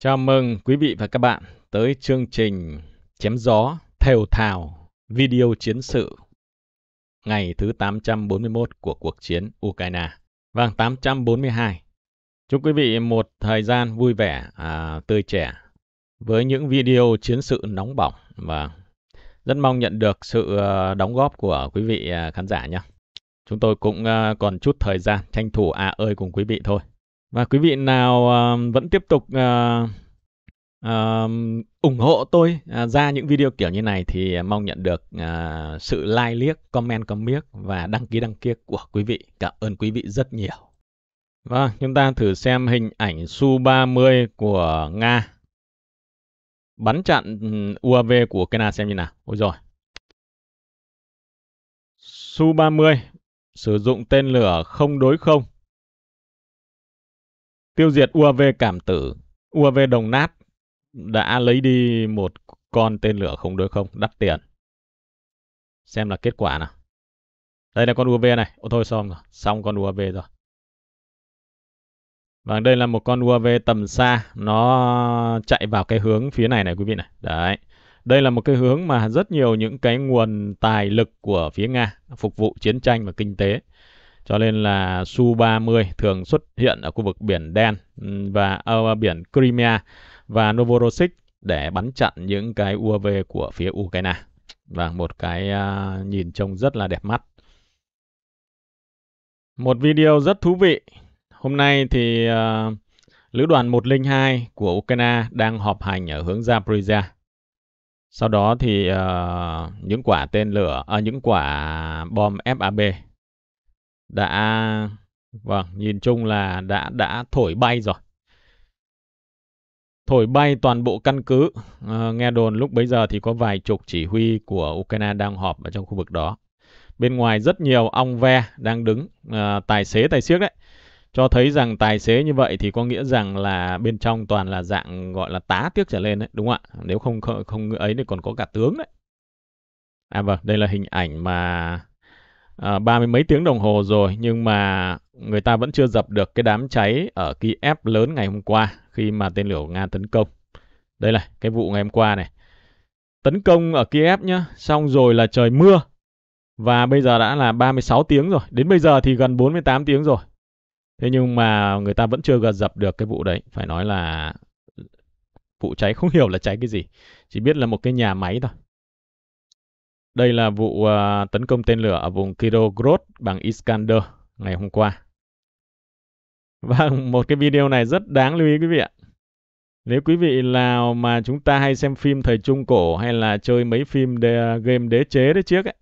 Chào mừng quý vị và các bạn tới chương trình Chém gió thều thào video chiến sự ngày thứ 841 của cuộc chiến Ukraine. Vâng, 842. Chúc quý vị một thời gian vui vẻ, à, tươi trẻ với những video chiến sự nóng bỏng và rất mong nhận được sự à, đóng góp của quý vị à, khán giả nhé. Chúng tôi cũng à, còn chút thời gian tranh thủ à ơi cùng quý vị thôi và quý vị nào uh, vẫn tiếp tục uh, uh, ủng hộ tôi uh, ra những video kiểu như này thì mong nhận được uh, sự like liếc, comment comment và đăng ký đăng kia của quý vị. Cảm ơn quý vị rất nhiều. và vâng, chúng ta thử xem hình ảnh Su-30 của Nga bắn chặn UAV của Kena xem như nào. Ôi rồi. Su-30 sử dụng tên lửa không đối không tiêu diệt UAV cảm tử, UAV đồng nát đã lấy đi một con tên lửa không đối không đắt tiền. Xem là kết quả nào. Đây là con UAV này. Ô thôi xong rồi. Xong con UAV rồi. Và vâng, đây là một con UAV tầm xa. Nó chạy vào cái hướng phía này này quý vị này. Đấy. Đây là một cái hướng mà rất nhiều những cái nguồn tài lực của phía Nga phục vụ chiến tranh và kinh tế cho nên là Su-30 thường xuất hiện ở khu vực biển Đen ừ, và ở ờ, biển Crimea và Novorossiysk để bắn chặn những cái UAV của phía Ukraine. Và vâng, một cái ờ, nhìn trông rất là đẹp mắt. Một video rất thú vị. Hôm nay thì ờ, Lữ đoàn 102 của Ukraine đang họp hành ở hướng Zaporizhia. Sau đó thì uh, những quả tên lửa, uh, những quả bom FAB đã vâng nhìn chung là đã đã thổi bay rồi thổi bay toàn bộ căn cứ à, nghe đồn lúc bấy giờ thì có vài chục chỉ huy của Ukraine đang họp ở trong khu vực đó bên ngoài rất nhiều ong ve đang đứng à, tài xế tài xếc đấy cho thấy rằng tài xế như vậy thì có nghĩa rằng là bên trong toàn là dạng gọi là tá tiếc trở lên đấy đúng không ạ nếu không không ấy thì còn có cả tướng đấy à vâng đây là hình ảnh mà À, ba mươi mấy tiếng đồng hồ rồi nhưng mà người ta vẫn chưa dập được cái đám cháy ở Kiev lớn ngày hôm qua khi mà tên lửa của Nga tấn công. Đây là cái vụ ngày hôm qua này. Tấn công ở Kiev nhá, xong rồi là trời mưa. Và bây giờ đã là 36 tiếng rồi, đến bây giờ thì gần 48 tiếng rồi. Thế nhưng mà người ta vẫn chưa gần dập được cái vụ đấy, phải nói là vụ cháy không hiểu là cháy cái gì, chỉ biết là một cái nhà máy thôi. Đây là vụ à, tấn công tên lửa ở vùng Kirogrod bằng Iskander ngày hôm qua. Và vâng, một cái video này rất đáng lưu ý quý vị ạ. Nếu quý vị nào mà chúng ta hay xem phim thời Trung Cổ hay là chơi mấy phim đe, game đế chế đấy trước ấy,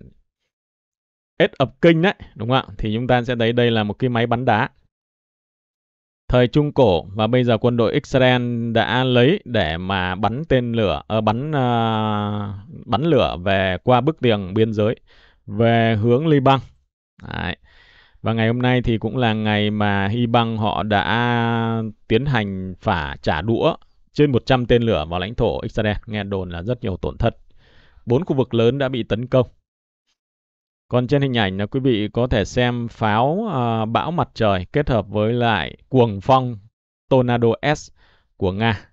Ed of King đấy, đúng không ạ? Thì chúng ta sẽ thấy đây là một cái máy bắn đá thời Trung Cổ và bây giờ quân đội Israel đã lấy để mà bắn tên lửa, uh, bắn uh, bắn lửa về qua bức tường biên giới về hướng Liban. Đấy. Và ngày hôm nay thì cũng là ngày mà Hy Băng họ đã tiến hành phả trả đũa trên 100 tên lửa vào lãnh thổ Israel. Nghe đồn là rất nhiều tổn thất. Bốn khu vực lớn đã bị tấn công. Còn trên hình ảnh là quý vị có thể xem pháo à, bão mặt trời kết hợp với lại cuồng phong Tornado S của Nga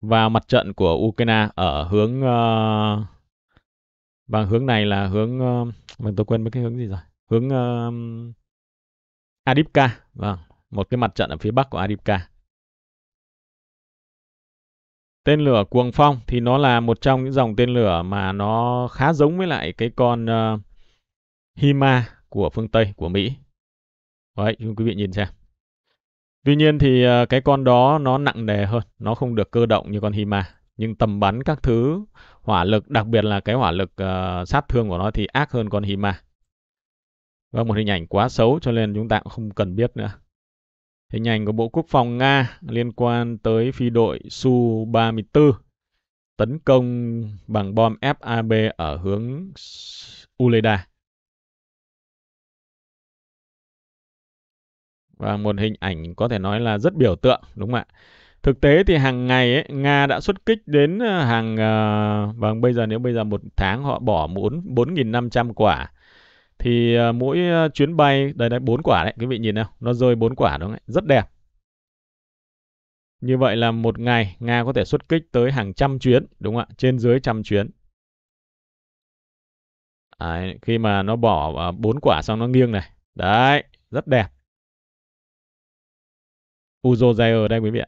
và mặt trận của Ukraine ở hướng uh, và hướng này là hướng uh, à, mình tôi quên mất cái hướng gì rồi hướng uh, Adipka vâng một cái mặt trận ở phía bắc của Adipka Tên lửa Cuồng Phong thì nó là một trong những dòng tên lửa mà nó khá giống với lại cái con uh, Hima của phương Tây, của Mỹ. Đấy, quý vị nhìn xem. Tuy nhiên thì ờ, cái con đó nó nặng nề hơn, nó không được cơ động như con Hima. Nhưng tầm bắn các thứ, hỏa lực, đặc biệt là cái hỏa lực uh, sát thương của nó thì ác hơn con Hima. Và vâng, một hình ảnh quá xấu cho nên chúng ta cũng không cần biết nữa. Hình ảnh của Bộ Quốc phòng Nga liên quan tới phi đội Su-34 tấn công bằng bom FAB ở hướng Uleda. Và một hình ảnh có thể nói là rất biểu tượng, đúng không ạ? Thực tế thì hàng ngày ấy, Nga đã xuất kích đến ờ, hàng... Uh, vâng, bây giờ nếu bây giờ một tháng họ bỏ 4.500 quả thì à, mỗi à, chuyến bay đây đấy bốn quả đấy quý vị nhìn nào nó rơi bốn quả đúng không rất đẹp như vậy là một ngày nga có thể xuất kích tới hàng trăm chuyến đúng không ạ trên dưới trăm chuyến đấy, khi mà nó bỏ à, bốn quả xong nó nghiêng này đấy rất đẹp Uzo Zaire đây quý vị ạ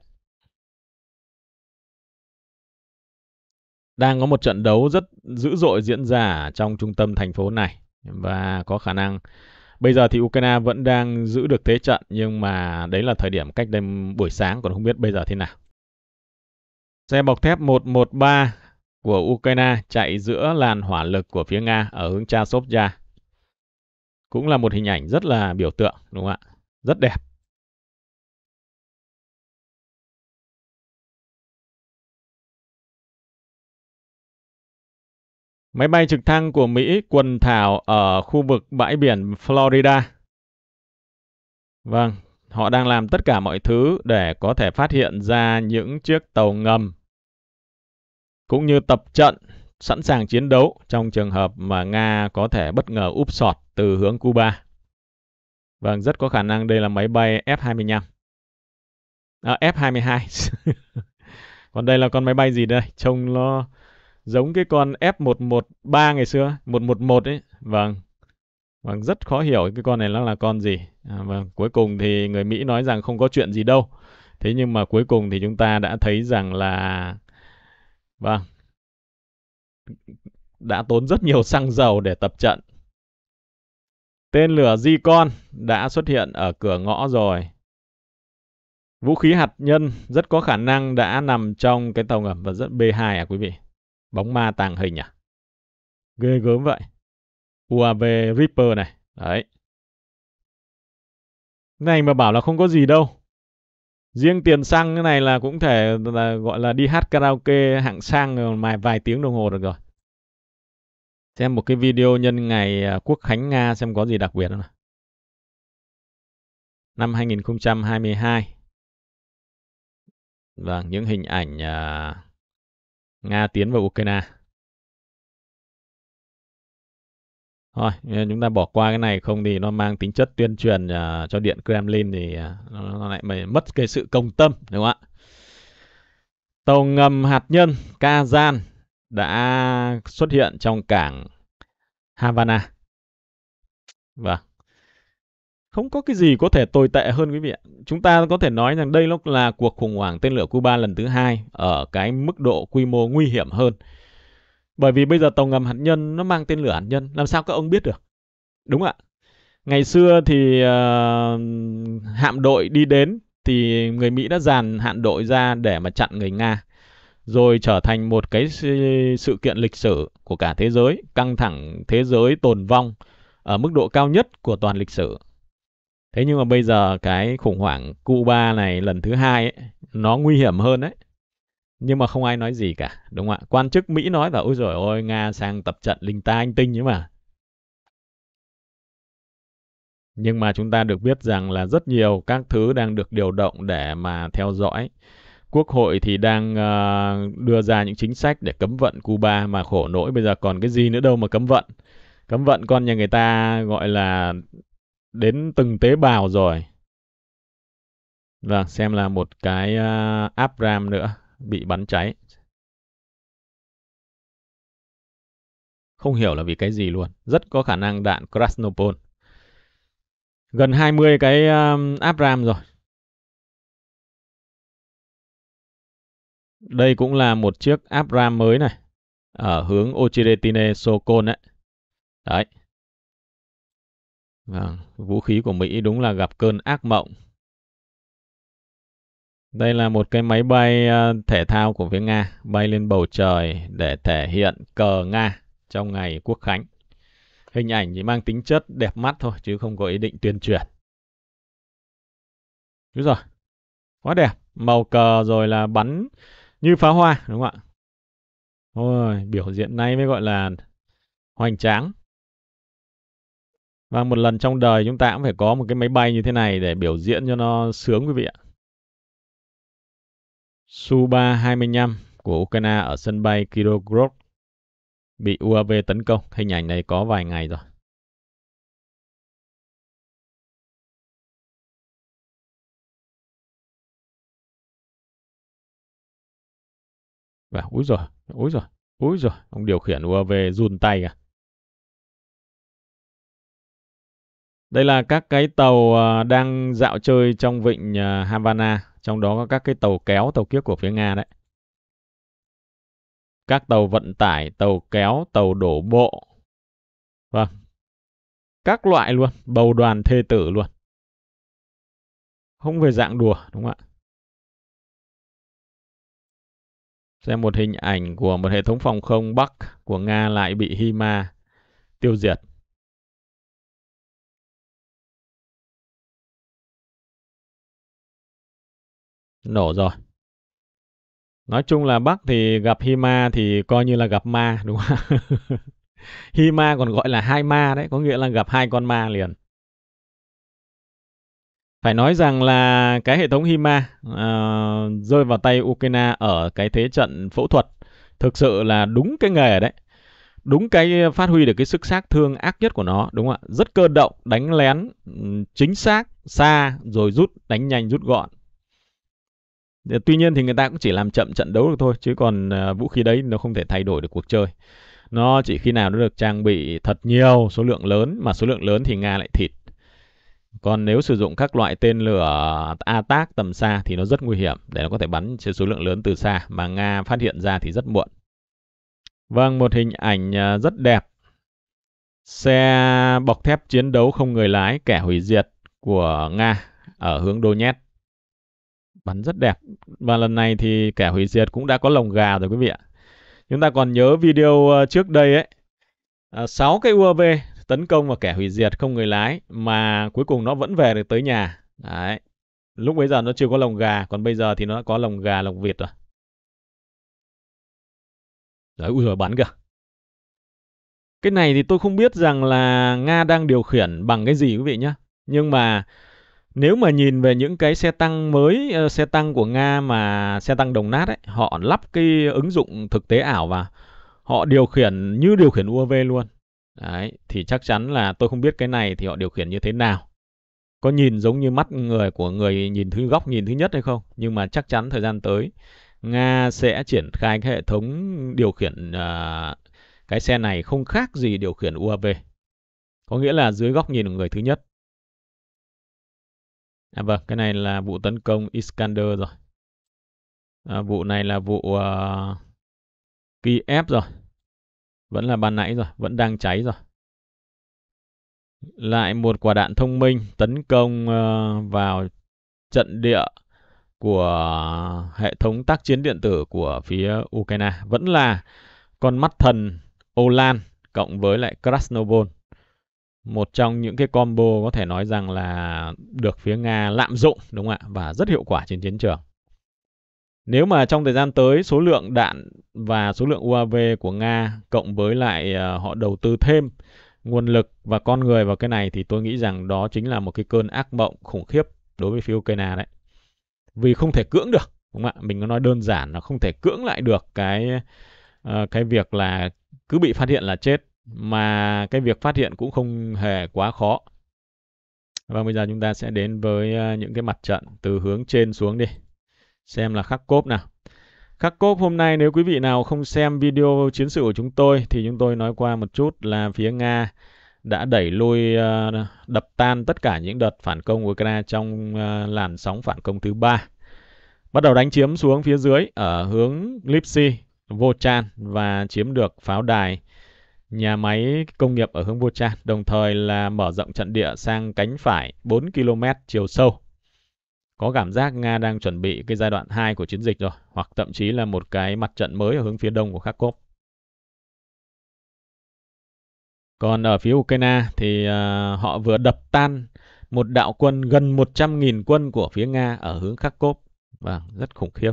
đang có một trận đấu rất dữ dội diễn ra trong trung tâm thành phố này và có khả năng bây giờ thì Ukraine vẫn đang giữ được thế trận nhưng mà đấy là thời điểm cách đây buổi sáng còn không biết bây giờ thế nào. Xe bọc thép 113 của Ukraine chạy giữa làn hỏa lực của phía Nga ở hướng Chasovya. Cũng là một hình ảnh rất là biểu tượng đúng không ạ? Rất đẹp. Máy bay trực thăng của Mỹ quần thảo ở khu vực bãi biển Florida. Vâng, họ đang làm tất cả mọi thứ để có thể phát hiện ra những chiếc tàu ngầm cũng như tập trận sẵn sàng chiến đấu trong trường hợp mà Nga có thể bất ngờ úp sọt từ hướng Cuba. Vâng, rất có khả năng đây là máy bay F-25. À, F-22. Còn đây là con máy bay gì đây? Trông nó giống cái con F113 ngày xưa, 111 ấy. Vâng. Vâng, rất khó hiểu cái con này nó là con gì. À, vâng, cuối cùng thì người Mỹ nói rằng không có chuyện gì đâu. Thế nhưng mà cuối cùng thì chúng ta đã thấy rằng là vâng đã tốn rất nhiều xăng dầu để tập trận. Tên lửa di con đã xuất hiện ở cửa ngõ rồi. Vũ khí hạt nhân rất có khả năng đã nằm trong cái tàu ngầm và rất B2 à quý vị. Bóng ma tàng hình à? Ghê gớm vậy. UAV Ripper này. Đấy. Này mà bảo là không có gì đâu. Riêng tiền xăng cái này là cũng thể là gọi là đi hát karaoke hạng sang mài vài tiếng đồng hồ được rồi. Xem một cái video nhân ngày à, quốc khánh Nga xem có gì đặc biệt không nào. Năm 2022. Vâng, những hình ảnh... Uh Nga tiến vào Ukraine. Thôi, chúng ta bỏ qua cái này không thì nó mang tính chất tuyên truyền uh, cho Điện Kremlin thì uh, nó, lại lại mất cái sự công tâm, đúng không ạ? Tàu ngầm hạt nhân Kazan đã xuất hiện trong cảng Havana. Vâng. Không có cái gì có thể tồi tệ hơn quý vị ạ. Chúng ta có thể nói rằng đây nó là cuộc khủng hoảng tên lửa Cuba lần thứ hai ở cái mức độ quy mô nguy hiểm hơn. Bởi vì bây giờ tàu ngầm hạt nhân nó mang tên lửa hạt nhân, làm sao các ông biết được? Đúng ạ. Ngày xưa thì uh, hạm đội đi đến thì người Mỹ đã dàn hạm đội ra để mà chặn người Nga rồi trở thành một cái sự kiện lịch sử của cả thế giới, căng thẳng thế giới tồn vong ở mức độ cao nhất của toàn lịch sử. Thế nhưng mà bây giờ cái khủng hoảng Cuba này lần thứ hai ấy, nó nguy hiểm hơn đấy. Nhưng mà không ai nói gì cả, đúng không ạ? Quan chức Mỹ nói là ôi rồi ôi Nga sang tập trận linh ta anh tinh chứ mà. Nhưng mà chúng ta được biết rằng là rất nhiều các thứ đang được điều động để mà theo dõi. Quốc hội thì đang uh, đưa ra những chính sách để cấm vận Cuba mà khổ nỗi bây giờ còn cái gì nữa đâu mà cấm vận. Cấm vận con nhà người ta gọi là đến từng tế bào rồi. Vâng, xem là một cái uh, app RAM nữa bị bắn cháy. Không hiểu là vì cái gì luôn. Rất có khả năng đạn Krasnopol. Gần 20 cái uh, app RAM rồi. Đây cũng là một chiếc app RAM mới này. Ở hướng Ochiretine Sokol ấy. Đấy, Vâng, vũ khí của Mỹ đúng là gặp cơn ác mộng. Đây là một cái máy bay ờ, thể thao của phía Nga bay lên bầu trời để thể hiện cờ Nga trong ngày quốc khánh. Hình ảnh chỉ mang tính chất đẹp mắt thôi chứ không có ý định tuyên truyền. Đúng rồi. Quá đẹp, màu cờ rồi là bắn như pháo hoa đúng không ạ? Ôi, biểu diễn này mới gọi là hoành tráng. Và vâng, một lần trong đời chúng ta cũng phải có một cái máy bay như thế này để biểu diễn cho nó sướng quý vị ạ. su 325 của Ukraine ở sân bay Kirogrod bị UAV tấn công. Hình ảnh này có vài ngày rồi. Và úi rồi, úi rồi, úi rồi, ông điều khiển UAV run tay cả. Đây là các cái tàu à, đang dạo chơi trong vịnh à, Havana, trong đó có các cái tàu kéo, tàu kiếp của phía Nga đấy. Các tàu vận tải, tàu kéo, tàu đổ bộ. Vâng. Các loại luôn, bầu đoàn thê tử luôn. Không về dạng đùa, đúng không ạ? Xem một hình ảnh của một hệ thống phòng không Bắc của Nga lại bị Hima tiêu diệt. nổ rồi. Nói chung là Bắc thì gặp Hima thì coi như là gặp ma đúng không? Hima còn gọi là hai ma đấy, có nghĩa là gặp hai con ma liền. Phải nói rằng là cái hệ thống Hima uh, rơi vào tay Ukraine ở cái thế trận phẫu thuật thực sự là đúng cái nghề đấy. Đúng cái phát huy được cái sức sát thương ác nhất của nó, đúng không ạ? Rất cơ động, đánh lén, ừ, chính xác, xa, rồi rút, đánh nhanh, rút gọn. Ờ, tuy nhiên thì người ta cũng chỉ làm chậm trận đấu được thôi chứ còn ờ, vũ khí đấy nó không thể thay đổi được cuộc chơi nó chỉ khi nào nó được trang bị thật nhiều số lượng lớn mà số lượng lớn thì nga lại thịt còn nếu sử dụng các loại tên lửa attack tầm xa thì nó rất nguy hiểm để nó có thể bắn trên số lượng lớn từ xa mà nga phát hiện ra thì rất muộn vâng một hình ảnh ờ, rất đẹp xe bọc thép chiến đấu không người lái kẻ hủy diệt của nga ở hướng donetsk bắn rất đẹp và lần này thì kẻ hủy diệt cũng đã có lồng gà rồi quý vị ạ chúng ta còn nhớ video ờ, trước đây ấy à, sáu 6 cái UAV tấn công vào kẻ hủy diệt không người lái mà cuối cùng nó vẫn về được tới nhà đấy lúc bây giờ nó chưa có lồng gà còn bây giờ thì nó có lồng gà lồng vịt rồi đấy ui rồi bắn kìa cái này thì tôi không biết rằng là Nga đang điều khiển bằng cái gì quý vị nhé. Nhưng mà nếu mà nhìn về những cái xe tăng mới ờ, xe tăng của nga mà xe tăng đồng nát ấy họ lắp cái ứng dụng thực tế ảo vào họ điều khiển như điều khiển uav luôn đấy thì chắc chắn là tôi không biết cái này thì họ điều khiển như thế nào có nhìn giống như mắt người của người nhìn thứ góc nhìn thứ nhất hay không nhưng mà chắc chắn thời gian tới nga sẽ triển khai cái hệ thống điều khiển uh, cái xe này không khác gì điều khiển uav có nghĩa là dưới góc nhìn của người thứ nhất À vâng, cái này là vụ tấn công Iskander rồi. À, vụ này là vụ uh, Kiev rồi. Vẫn là ban nãy rồi, vẫn đang cháy rồi. Lại một quả đạn thông minh tấn công uh, vào trận địa của hệ thống tác chiến điện tử của phía Ukraine. Vẫn là con mắt thần Olan cộng với lại Krasnovol một trong những cái combo có thể nói rằng là được phía Nga lạm dụng đúng không ạ và rất hiệu quả trên chiến trường. Nếu mà trong thời gian tới số lượng đạn và số lượng UAV của Nga cộng với lại ờ, họ đầu tư thêm nguồn lực và con người vào cái này thì tôi nghĩ rằng đó chính là một cái cơn ác mộng khủng khiếp đối với phía Ukraine đấy. Vì không thể cưỡng được, đúng không ạ? Mình có nói đơn giản là không thể cưỡng lại được cái ờ, cái việc là cứ bị phát hiện là chết mà cái việc phát hiện cũng không hề quá khó. Và vâng, bây giờ chúng ta sẽ đến với ờ, những cái mặt trận từ hướng trên xuống đi. Xem là khắc cốp nào. Khắc cốp hôm nay nếu quý vị nào không xem video chiến sự của chúng tôi thì chúng tôi nói qua một chút là phía Nga đã đẩy lui ờ, đập tan tất cả những đợt phản công của Ukraine trong ờ, làn sóng phản công thứ ba. Bắt đầu đánh chiếm xuống phía dưới ở hướng Lipsy, Vochan và chiếm được pháo đài nhà máy công nghiệp ở Hương Vô Chan, đồng thời là mở rộng trận địa sang cánh phải 4 km chiều sâu. Có cảm giác Nga đang chuẩn bị cái giai đoạn 2 của chiến dịch rồi, hoặc thậm chí là một cái mặt trận mới ở hướng phía đông của Kharkov. Còn ở phía Ukraine thì à, họ vừa đập tan một đạo quân gần 100.000 quân của phía Nga ở hướng Kharkov. Vâng, rất khủng khiếp.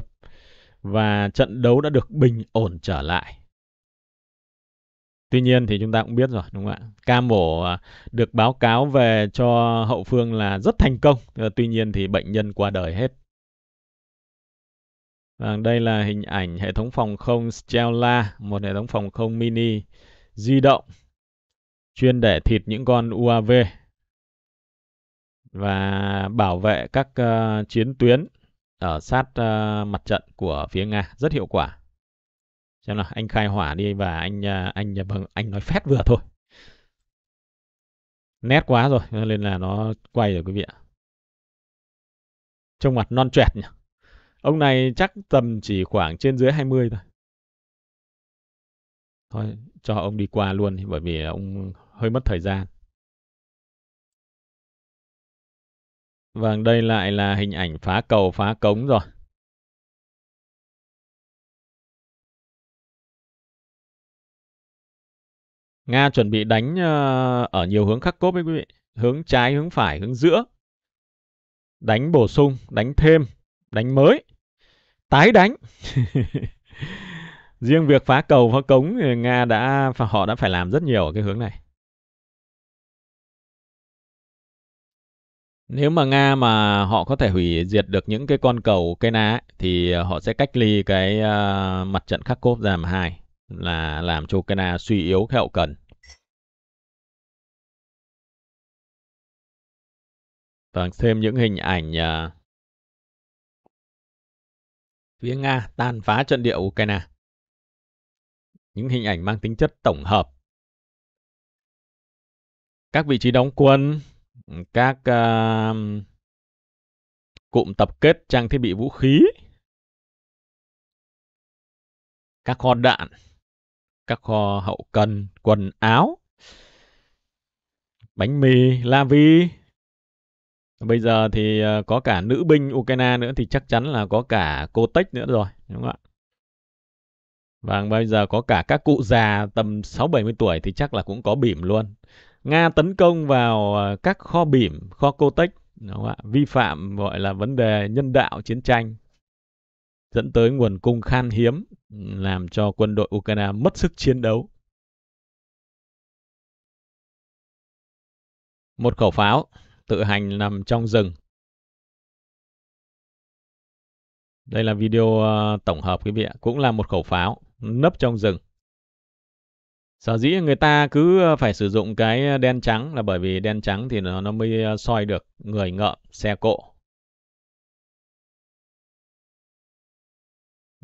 Và trận đấu đã được bình ổn trở lại Tuy nhiên thì chúng ta cũng biết rồi đúng không ạ? Ca mổ à, được báo cáo về cho hậu phương là rất thành công. Ờ, tuy nhiên thì bệnh nhân qua đời hết. Và vâng, đây là hình ảnh hệ thống phòng không Stella, một hệ thống phòng không mini di động chuyên để thịt những con UAV và bảo vệ các uh, chiến tuyến ở sát uh, mặt trận của phía Nga rất hiệu quả xem nào anh khai hỏa đi và anh à, anh anh, à, vâng, anh nói phét vừa thôi nét quá rồi nên là nó quay rồi quý vị ạ trông mặt non trẹt nhỉ ông này chắc tầm chỉ khoảng trên dưới 20 thôi thôi cho ông đi qua luôn bởi vì ông hơi mất thời gian vâng đây lại là hình ảnh phá cầu phá cống rồi Nga chuẩn bị đánh ờ, ở nhiều hướng khắc cốt với quý vị. Hướng trái, hướng phải, hướng giữa. Đánh bổ sung, đánh thêm, đánh mới. Tái đánh. Riêng việc phá cầu, phá cống thì Nga đã họ đã phải làm rất nhiều ở cái hướng này. Nếu mà Nga mà họ có thể hủy diệt được những cái con cầu cây ná thì ờ, họ sẽ cách ly cái uh, mặt trận Kharkov ra mà hai là làm cho Ukraine suy yếu cái hậu cần. Vâng, thêm những hình ảnh uh, phía Nga tan phá trận địa Ukraine. Những hình ảnh mang tính chất tổng hợp. Các vị trí đóng quân, các uh, cụm tập kết trang thiết bị vũ khí, các kho đạn, các kho hậu cần, quần áo, bánh mì, la vi. Bây giờ thì ờ, có cả nữ binh Ukraine nữa thì chắc chắn là có cả cô Tech nữa rồi, đúng không ạ? Và vâng, bây giờ có cả các cụ già tầm 6-70 tuổi thì chắc là cũng có bỉm luôn. Nga tấn công vào ờ, các kho bỉm, kho cô Tech, đúng không ạ? Vi phạm gọi là vấn đề nhân đạo chiến tranh dẫn tới nguồn cung khan hiếm, ừ, làm cho quân đội Ukraine mất sức chiến đấu. Một khẩu pháo tự hành nằm trong rừng. Đây là video ờ, tổng hợp quý vị ạ, cũng là một khẩu pháo nấp trong rừng. Sở dĩ người ta cứ ờ, phải sử dụng cái đen trắng là bởi vì đen trắng thì nó nó mới ờ, soi được người ngợm, xe cộ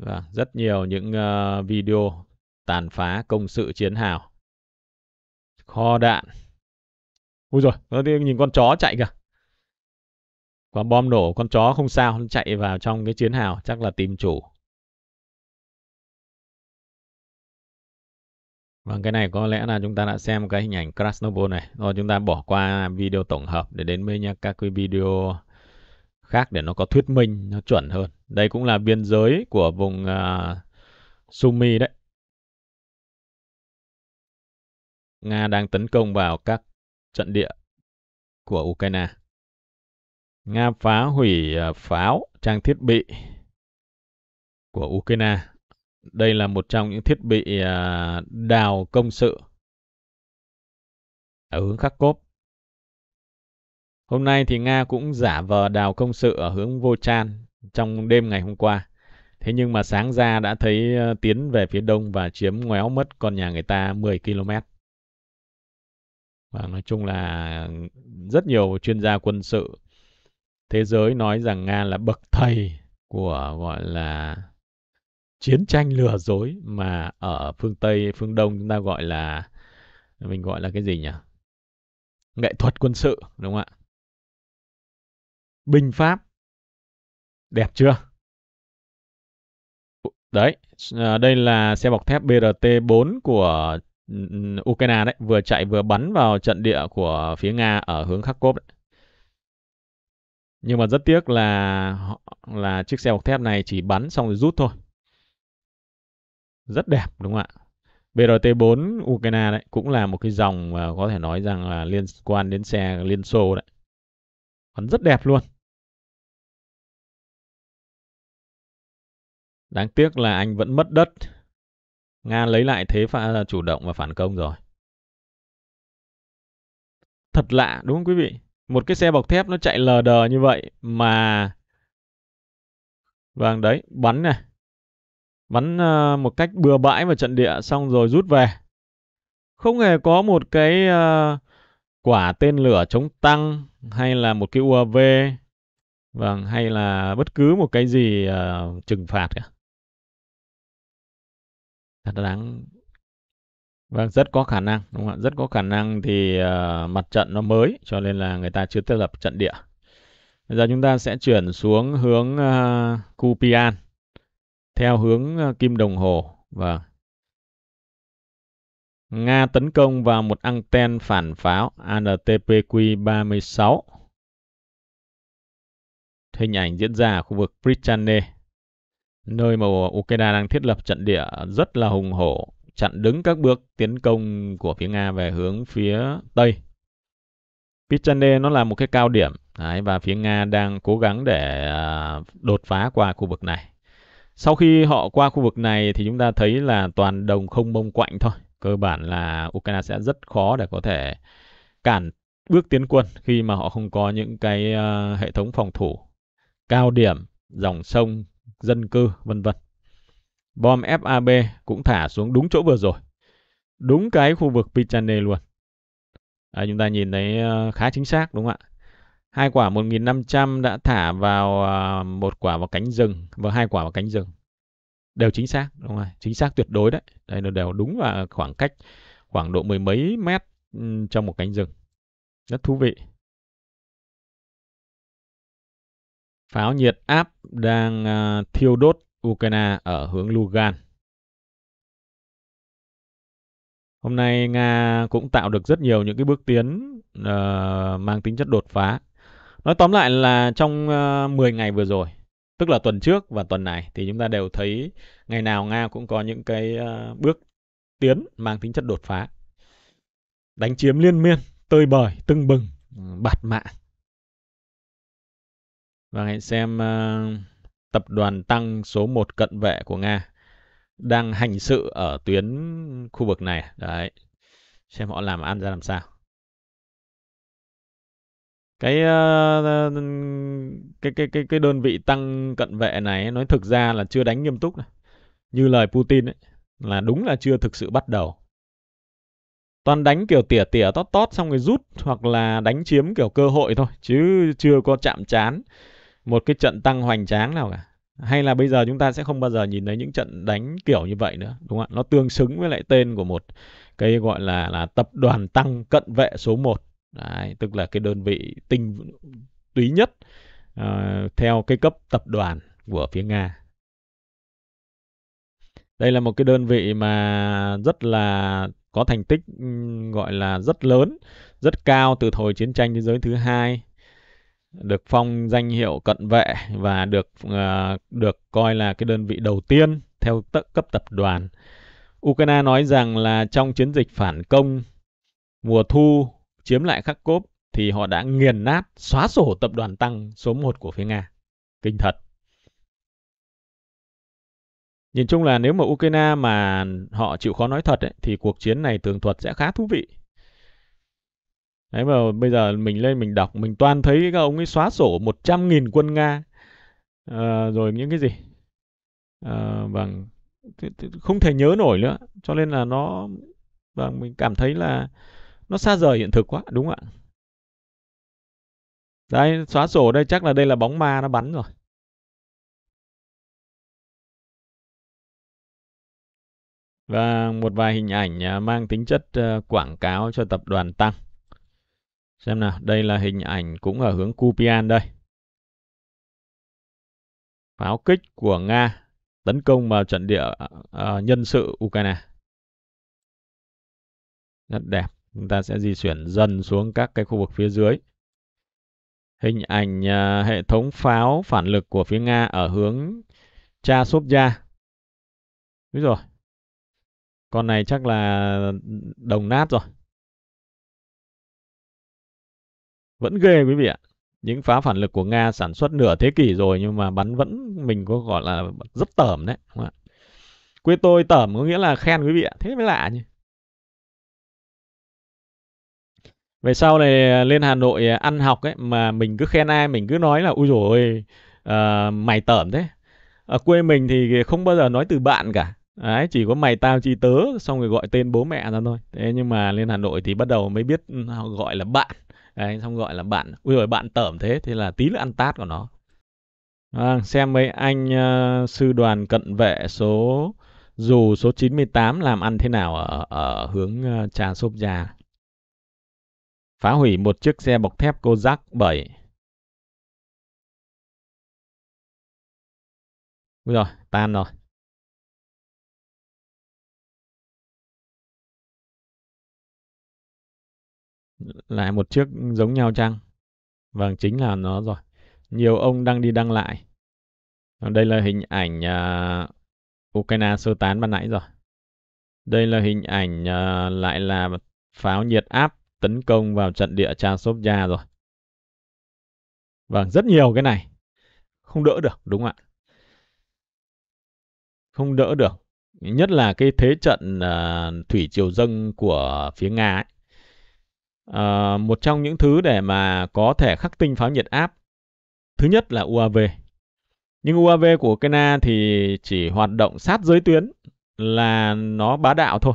và vâng, rất nhiều những uh, video tàn phá công sự chiến hào kho đạn ui rồi nhìn con chó chạy kìa quả bom nổ con chó không sao nó chạy vào trong cái chiến hào chắc là tìm chủ và vâng, cái này có lẽ là chúng ta đã xem cái hình ảnh Krasnovo này rồi chúng ta bỏ qua video tổng hợp để đến với các cái video khác để nó có thuyết minh nó chuẩn hơn. Đây cũng là biên giới của vùng uh, à, Sumi đấy. Nga đang tấn công vào các trận địa của Ukraine. Nga phá hủy à, pháo, trang thiết bị của Ukraine. Đây là một trong những thiết bị à, đào công sự ở hướng Kharkov Hôm nay thì Nga cũng giả vờ đào công sự ở hướng Vô Chan trong đêm ngày hôm qua. Thế nhưng mà sáng ra đã thấy ờ, tiến về phía đông và chiếm ngoéo mất con nhà người ta 10 km. Và nói chung là rất nhiều chuyên gia quân sự thế giới nói rằng Nga là bậc thầy của gọi là chiến tranh lừa dối mà ở phương Tây, phương Đông chúng ta gọi là mình gọi là cái gì nhỉ? Nghệ thuật quân sự đúng không ạ? binh pháp. Đẹp chưa? Đấy, à, đây là xe bọc thép BRT-4 của ừ, ừ, Ukraine đấy, vừa chạy vừa bắn vào trận địa của phía Nga ở hướng Kharkov đấy. Nhưng mà rất tiếc là là chiếc xe bọc thép này chỉ bắn xong rồi rút thôi. Rất đẹp đúng không ạ? BRT4 Ukraine đấy cũng là một cái dòng mà có thể nói rằng là liên quan đến xe Liên Xô đấy. Còn rất đẹp luôn. Đáng tiếc là anh vẫn mất đất. Nga lấy lại thế pha chủ động và phản công rồi. Thật lạ đúng không quý vị? Một cái xe bọc thép nó chạy lờ đờ như vậy mà... Vâng đấy, bắn này. Bắn ờ, một cách bừa bãi vào trận địa xong rồi rút về. Không hề có một cái... Uh, quả tên lửa chống tăng hay là một cái UAV vâng hay là bất cứ một cái gì uh, trừng phạt cả thật đáng vâng rất có khả năng đúng không ạ rất có khả năng thì uh, mặt trận nó mới cho nên là người ta chưa thiết lập trận địa bây giờ chúng ta sẽ chuyển xuống hướng uh, Kupian theo hướng uh, kim đồng hồ vâng Nga tấn công vào một anten phản pháo ANTPQ-36. Hình ảnh diễn ra ở khu vực Prichanne, nơi mà Ukraine đang thiết lập trận địa rất là hùng hổ, chặn đứng các bước tiến công của phía Nga về hướng phía Tây. Prichanne nó là một cái cao điểm, đấy, và phía Nga đang cố gắng để à, đột phá qua khu vực này. Sau khi họ qua khu vực này thì chúng ta thấy là toàn đồng không mông quạnh thôi cơ bản là Ukraine sẽ rất khó để có thể cản bước tiến quân khi mà họ không có những cái uh, hệ thống phòng thủ cao điểm, dòng sông, dân cư vân vân. Bom FAB cũng thả xuống đúng chỗ vừa rồi. Đúng cái khu vực Pichane luôn. À, chúng ta nhìn thấy uh, khá chính xác đúng không ạ? Hai quả 1.500 đã thả vào uh, một quả vào cánh rừng và vâng, hai quả vào cánh rừng đều chính xác đúng rồi chính xác tuyệt đối đấy đây là đều đúng và khoảng cách khoảng độ mười mấy mét trong một cánh rừng rất thú vị pháo nhiệt áp đang à, thiêu đốt Ukraine ở hướng Lugan. Hôm nay Nga cũng tạo được rất nhiều những cái bước tiến uh, mang tính chất đột phá. Nói tóm lại là trong uh, ờ, 10 ngày vừa rồi tức là tuần trước và tuần này thì chúng ta đều thấy ngày nào Nga cũng có những cái ờ, bước tiến mang tính chất đột phá. Đánh chiếm liên miên, tơi bời, tưng bừng, ừ, bạt mạng. Và hãy xem uh, tập đoàn tăng số 1 cận vệ của Nga đang hành sự ở tuyến khu vực này. Đấy. Xem họ làm ăn ra làm sao cái ờ, ờ, ừ, cái cái cái cái đơn vị tăng cận vệ này nói thực ra là chưa đánh nghiêm túc này. Như lời Putin ấy là đúng là chưa thực sự bắt đầu. Toàn đánh kiểu tỉa tỉa tót tót xong rồi rút hoặc là đánh chiếm kiểu cơ hội thôi chứ chưa có chạm chán một cái trận tăng hoành tráng nào cả. Hay là bây giờ chúng ta sẽ không bao giờ nhìn thấy những trận đánh kiểu như vậy nữa, đúng không ạ? Nó tương xứng với lại tên của một cái gọi là là tập đoàn tăng cận vệ số 1 Đấy, tức là cái đơn vị tinh túy nhất uh, theo cái cấp tập đoàn của phía Nga. Đây là một cái đơn vị mà rất là có thành tích gọi là rất lớn, rất cao từ thời chiến tranh thế giới thứ hai được phong danh hiệu cận vệ và được uh, được coi là cái đơn vị đầu tiên theo cấp tập đoàn. Ukraine nói rằng là trong chiến dịch phản công mùa thu chiếm lại Kharkov thì họ đã nghiền nát, xóa sổ tập đoàn Tăng số 1 của phía Nga. Kinh thật. Nhìn chung là nếu mà Ukraine mà họ chịu khó nói thật ấy, thì cuộc chiến này tường thuật sẽ khá thú vị. Đấy mà bây giờ mình lên mình đọc, mình toàn thấy các ông ấy xóa sổ 100.000 quân Nga. À, rồi những cái gì? À, ờ, bằng vâng. không thể nhớ nổi nữa. Cho nên là nó bằng vâng, mình cảm thấy là nó xa rời hiện thực quá đúng không ạ đây xóa sổ đây chắc là đây là bóng ma nó bắn rồi và một vài hình ảnh à, mang tính chất ờ, quảng cáo cho tập đoàn tăng xem nào đây là hình ảnh cũng ở hướng Kupian đây pháo kích của Nga tấn công vào trận địa uh, nhân sự Ukraine. Rất đẹp. Chúng ta sẽ di chuyển dần xuống các cái khu vực phía dưới. Hình ảnh uh, hệ thống pháo phản lực của phía Nga ở hướng Chasovya. Đúng rồi. Con này chắc là đồng nát rồi. Vẫn ghê quý vị ạ. Những pháo phản lực của Nga sản xuất nửa thế kỷ rồi nhưng mà bắn vẫn mình có gọi là rất tởm đấy. Đúng Quê tôi tởm có nghĩa là khen quý vị ạ. Thế mới lạ nhỉ. về sau này à, lên Hà Nội à, ăn học ấy mà mình cứ khen ai mình cứ nói là ui rồi ôi à, mày tởm thế ở quê mình thì không bao giờ nói từ bạn cả Đấy, chỉ có mày tao chi tớ xong rồi gọi tên bố mẹ ra thôi thế nhưng mà lên Hà Nội thì bắt đầu mới biết ừ, họ gọi là bạn Đấy, xong gọi là bạn ui rồi bạn tởm thế thì là tí nữa ăn tát của nó à, xem mấy anh uh, sư đoàn cận vệ số dù số 98 làm ăn thế nào ở, ở hướng uh, trà sốp già phá hủy một chiếc xe bọc thép Kozak 7. Đúng rồi, tan rồi. Lại một chiếc giống nhau chăng? Vâng, chính là nó rồi. Nhiều ông đang đi đăng lại. Đây là hình ảnh uh, Ukraine sơ tán ban nãy rồi. Đây là hình ảnh uh, lại là pháo nhiệt áp tấn công vào trận địa Chasovia rồi. Vâng, rất nhiều cái này. Không đỡ được, đúng không ạ? Không đỡ được. Nhất là cái thế trận uh, thủy triều dâng của phía Nga ấy. Uh, một trong những thứ để mà có thể khắc tinh pháo nhiệt áp, thứ nhất là UAV. Nhưng UAV của Kena thì chỉ hoạt động sát giới tuyến là nó bá đạo thôi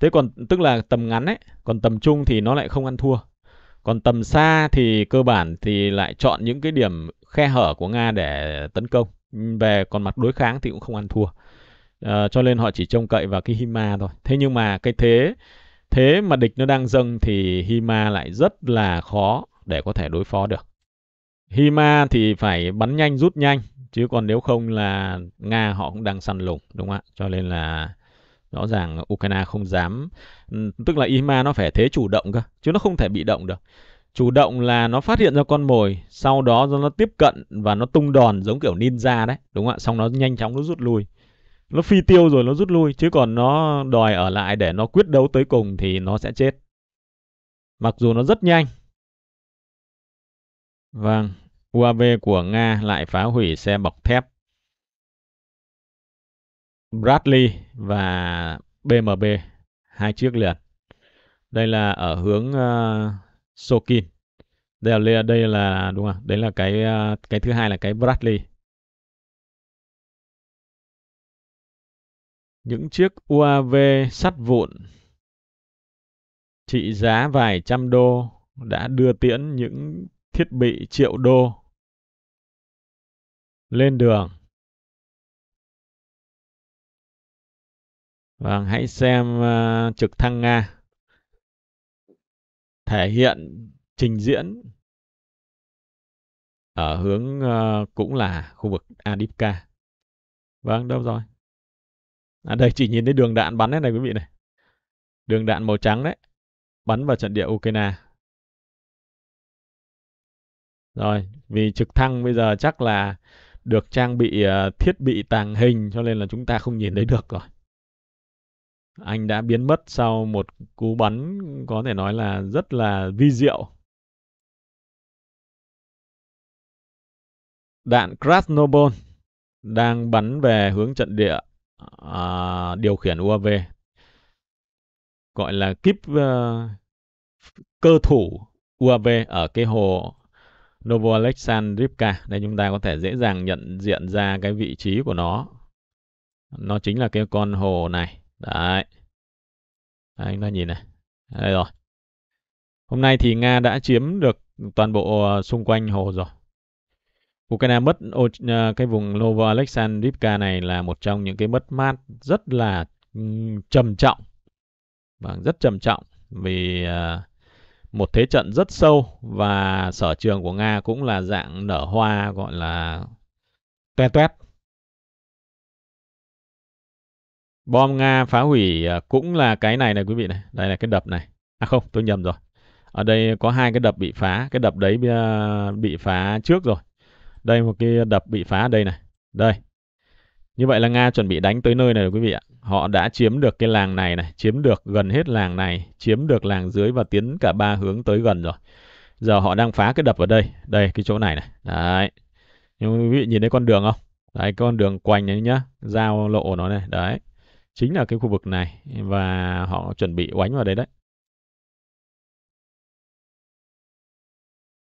thế còn tức là tầm ngắn ấy còn tầm trung thì nó lại không ăn thua còn tầm xa thì cơ bản thì lại chọn những cái điểm khe hở của nga để tấn công về còn mặt đối kháng thì cũng không ăn thua à, cho nên họ chỉ trông cậy vào cái hima thôi thế nhưng mà cái thế thế mà địch nó đang dâng thì hima lại rất là khó để có thể đối phó được hima thì phải bắn nhanh rút nhanh chứ còn nếu không là nga họ cũng đang săn lùng đúng không ạ cho nên là rõ ràng Ukraine không dám ừ, tức là IMA nó phải thế chủ động cơ chứ nó không thể bị động được chủ động là nó phát hiện ra con mồi sau đó nó tiếp cận và nó tung đòn giống kiểu ninja đấy đúng không ạ xong nó nhanh chóng nó rút lui nó phi tiêu rồi nó rút lui chứ còn nó đòi ở lại để nó quyết đấu tới cùng thì nó sẽ chết mặc dù nó rất nhanh vâng uav của nga lại phá hủy xe bọc thép Bradley và BMB hai chiếc liền. Đây là ở hướng uh, Sokin. Đây là đây là đúng không? Đấy là cái uh, cái thứ hai là cái Bradley. Những chiếc UAV sắt vụn trị giá vài trăm đô đã đưa tiễn những thiết bị triệu đô lên đường Vâng, hãy xem uh, trực thăng Nga. Thể hiện trình diễn ở hướng uh, cũng là khu vực Adipka. Vâng, đâu rồi? À đây chỉ nhìn thấy đường đạn bắn đấy này quý vị này. Đường đạn màu trắng đấy. Bắn vào trận địa Ukraine. Rồi, vì trực thăng bây giờ chắc là được trang bị uh, thiết bị tàng hình cho nên là chúng ta không nhìn thấy được rồi anh đã biến mất sau một cú bắn có thể nói là rất là vi diệu. Đạn Krasnobol đang bắn về hướng trận địa à, điều khiển UAV gọi là kíp uh, cơ thủ UAV ở cái hồ Novo Alexandrivka. Đây chúng ta có thể dễ dàng nhận diện ra cái vị trí của nó. Nó chính là cái con hồ này. Đấy. Anh ta nhìn này. Đây rồi. Hôm nay thì Nga đã chiếm được toàn bộ ờ, xung quanh hồ rồi. Ukraine mất ờ, cái vùng Novo Alexandrivka này là một trong những cái mất mát rất là trầm trọng. Vâng, rất trầm trọng vì ờ, một thế trận rất sâu và sở trường của Nga cũng là dạng nở hoa gọi là toe toét Bom Nga phá hủy à, cũng là cái này này quý vị này. Đây là cái đập này. À không, tôi nhầm rồi. Ở đây có hai cái đập bị phá. Cái đập đấy à, bị phá trước rồi. Đây một cái đập bị phá ở đây này. Đây. Như vậy là Nga chuẩn bị đánh tới nơi này rồi quý vị ạ. Họ đã chiếm được cái làng này này, chiếm được gần hết làng này, chiếm được làng dưới và tiến cả ba hướng tới gần rồi. Giờ họ đang phá cái đập ở đây. Đây, cái chỗ này này. Đấy. Nhưng quý vị nhìn thấy con đường không? Đấy, con đường quanh đấy nhá. Giao lộ nó này. Đấy chính là cái khu vực này và họ chuẩn bị oánh vào đấy đấy.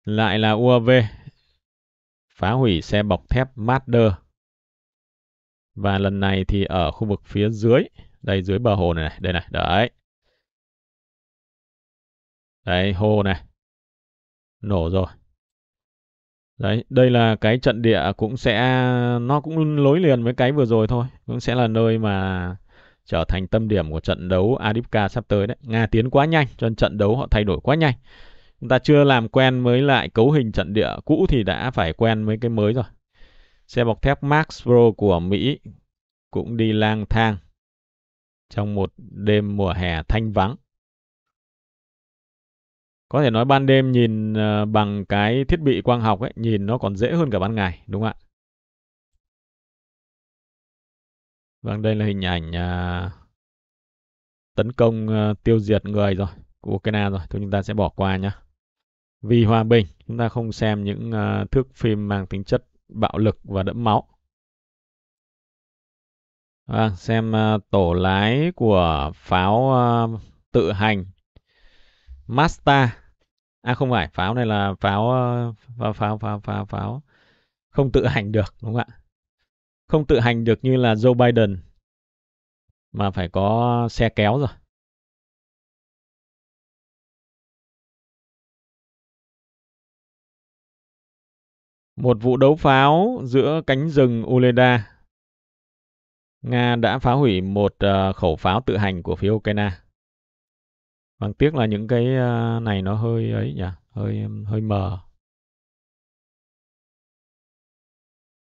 Lại là UAV phá hủy xe bọc thép Marder. Và lần này thì ở khu vực phía dưới, đây dưới bờ hồ này, này đây này, đấy. Đấy, hồ này. Nổ rồi. Đấy, đây là cái trận địa cũng sẽ nó cũng lối liền với cái vừa rồi thôi, cũng sẽ là nơi mà trở thành tâm điểm của trận đấu Adipka sắp tới đấy. Nga tiến quá nhanh cho nên trận đấu họ thay đổi quá nhanh. Chúng ta chưa làm quen với lại cấu hình trận địa cũ thì đã phải quen với cái mới rồi. Xe bọc thép Max Pro của Mỹ cũng đi lang thang trong một đêm mùa hè thanh vắng. Có thể nói ban đêm nhìn ờ, bằng cái thiết bị quang học ấy, nhìn nó còn dễ hơn cả ban ngày, đúng không ạ? Vâng, đây là hình ảnh à, tấn công à, tiêu diệt người rồi của Ukraine rồi. Thôi chúng ta sẽ bỏ qua nhé. Vì hòa bình, chúng ta không xem những à, thước phim mang tính chất bạo lực và đẫm máu. À, xem à, tổ lái của pháo à, tự hành Masta. À không phải, pháo này là à, pháo pháo pháo pháo pháo, pháo không tự hành được đúng không ạ? không tự hành được như là Joe Biden mà phải có xe kéo rồi. Một vụ đấu pháo giữa cánh rừng Uleda. Nga đã phá hủy một uh, khẩu pháo tự hành của phía Ukraine. Bằng tiếc là những cái uh, này nó hơi ấy nhỉ, hơi hơi mờ.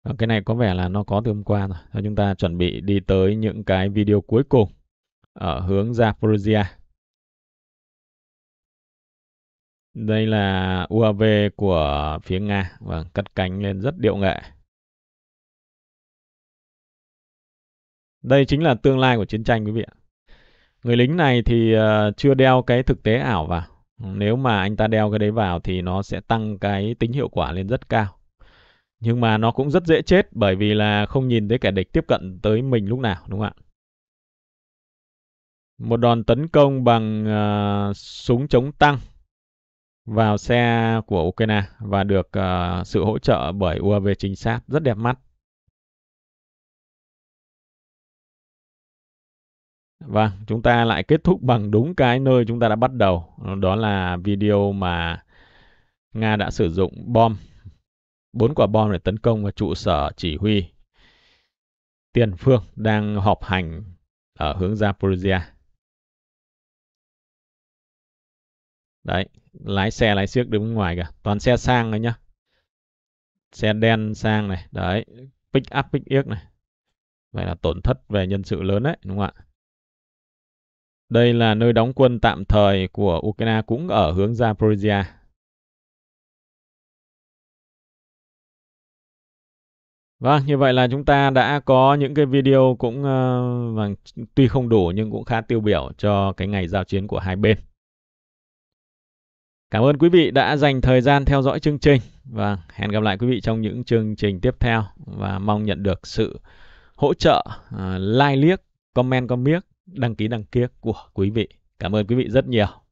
Ờ, cái này có vẻ là nó có từ hôm qua rồi. Thôi chúng ta chuẩn bị đi tới những cái video cuối cùng ở hướng Zaporizhia. Đây là UAV của phía Nga. Vâng, cất cánh lên rất điệu nghệ. Đây chính là tương lai của chiến tranh quý vị ạ. Người lính này thì ờ, chưa đeo cái thực tế ảo vào. Nếu mà anh ta đeo cái đấy vào thì nó sẽ tăng cái tính hiệu quả lên rất cao nhưng mà nó cũng rất dễ chết bởi vì là không nhìn thấy kẻ địch tiếp cận tới mình lúc nào đúng không ạ? Một đòn tấn công bằng uh, súng chống tăng vào xe của Ukraine và được uh, sự hỗ trợ bởi UAV trinh sát rất đẹp mắt. Và vâng, chúng ta lại kết thúc bằng đúng cái nơi chúng ta đã bắt đầu, đó là video mà Nga đã sử dụng bom bốn quả bom để tấn công vào trụ sở chỉ huy. Tiền Phương đang họp hành ở hướng Zaporizhia. Đấy, lái xe lái xiếc đứng ngoài kìa, toàn xe sang rồi nhá. Xe đen sang này, đấy, pick up pick yếc này. Vậy là tổn thất về nhân sự lớn đấy, đúng không ạ? Đây là nơi đóng quân tạm thời của Ukraine cũng ở hướng Zaporizhia. Vâng, như vậy là chúng ta đã có những cái video cũng uh, tuy không đủ nhưng cũng khá tiêu biểu cho cái ngày giao chiến của hai bên. Cảm ơn quý vị đã dành thời gian theo dõi chương trình và vâng, hẹn gặp lại quý vị trong những chương trình tiếp theo và mong nhận được sự hỗ trợ uh, like liếc, comment comment, đăng ký đăng kiếc của quý vị. Cảm ơn quý vị rất nhiều.